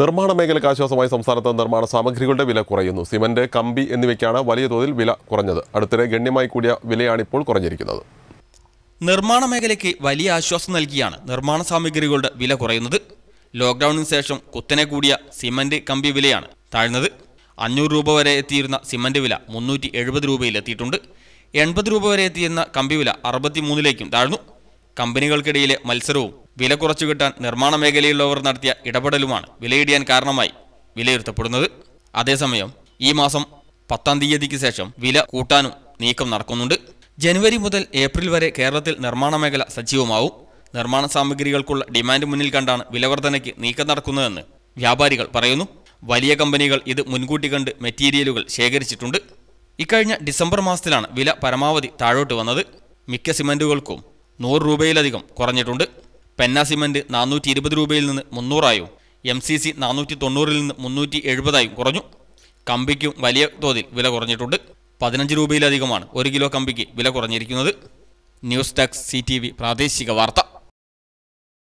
നിർമ്മാണ മേഖലയ്ക്ക് ആശ്വാസമായി സംസ്ഥാനത്ത് നിർമ്മാണ സാമഗ്രികളുടെ വില കുറയുന്നു സിമന്റ് കമ്പി എന്നിവയ്ക്കാണ് വലിയ തോതിൽ വില കുറഞ്ഞത് അടുത്തിടെ ഗണ്യമായി കൂടിയ വിലയാണിപ്പോൾ കുറഞ്ഞിരിക്കുന്നത് നിർമ്മാണ മേഖലയ്ക്ക് വലിയ ആശ്വാസം നൽകിയാണ് നിർമ്മാണ സാമഗ്രികളുടെ വില കുറയുന്നത് ലോക്ക്ഡൌണിന് ശേഷം കുത്തനെ കൂടിയ സിമന്റ് കമ്പി വിലയാണ് താഴ്ന്നത് അഞ്ഞൂറ് രൂപ വരെ എത്തിയിരുന്ന സിമന്റ് വില മുന്നൂറ്റി എഴുപത് രൂപയിലെത്തിയിട്ടുണ്ട് എൺപത് രൂപ വരെ എത്തിയിരുന്ന കമ്പി വില അറുപത്തിമൂന്നിലേക്കും താഴ്ന്നു കമ്പനികൾക്കിടയിലെ മത്സരവും വില കുറച്ചു കിട്ടാൻ നിർമ്മാണ മേഖലയിലുള്ളവർ നടത്തിയ ഇടപെടലുമാണ് വിലയിടിയാൻ കാരണമായി വിലയിരുത്തപ്പെടുന്നത് അതേസമയം ഈ മാസം പത്താം തീയതിക്ക് ശേഷം വില കൂട്ടാനും നീക്കം നടക്കുന്നുണ്ട് ജനുവരി മുതൽ ഏപ്രിൽ വരെ കേരളത്തിൽ നിർമ്മാണ മേഖല സജീവമാവും നിർമ്മാണ സാമഗ്രികൾക്കുള്ള ഡിമാൻഡ് മുന്നിൽ കണ്ടാണ് വിലവർധനയ്ക്ക് നീക്കം നടക്കുന്നതെന്ന് വ്യാപാരികൾ പറയുന്നു വലിയ കമ്പനികൾ ഇത് മുൻകൂട്ടി കണ്ട് മെറ്റീരിയലുകൾ ശേഖരിച്ചിട്ടുണ്ട് ഇക്കഴിഞ്ഞ ഡിസംബർ മാസത്തിലാണ് വില പരമാവധി താഴോട്ട് വന്നത് മിക്ക സിമൻറ്റുകൾക്കും നൂറ് രൂപയിലധികം കുറഞ്ഞിട്ടുണ്ട് പെന്ന സിമെന്റ് നാനൂറ്റി ഇരുപത് രൂപയിൽ നിന്ന് മുന്നൂറായും എം സി സി നാനൂറ്റി തൊണ്ണൂറിൽ നിന്ന് മുന്നൂറ്റി എഴുപതായും കുറഞ്ഞു കമ്പിക്കും വലിയ തോതിൽ വില കുറഞ്ഞിട്ടുണ്ട് പതിനഞ്ച് രൂപയിലധികമാണ് ഒരു കിലോ കമ്പിക്ക് വില കുറഞ്ഞിരിക്കുന്നത് ന്യൂസ് ഡെസ്ക് സി പ്രാദേശിക വാർത്ത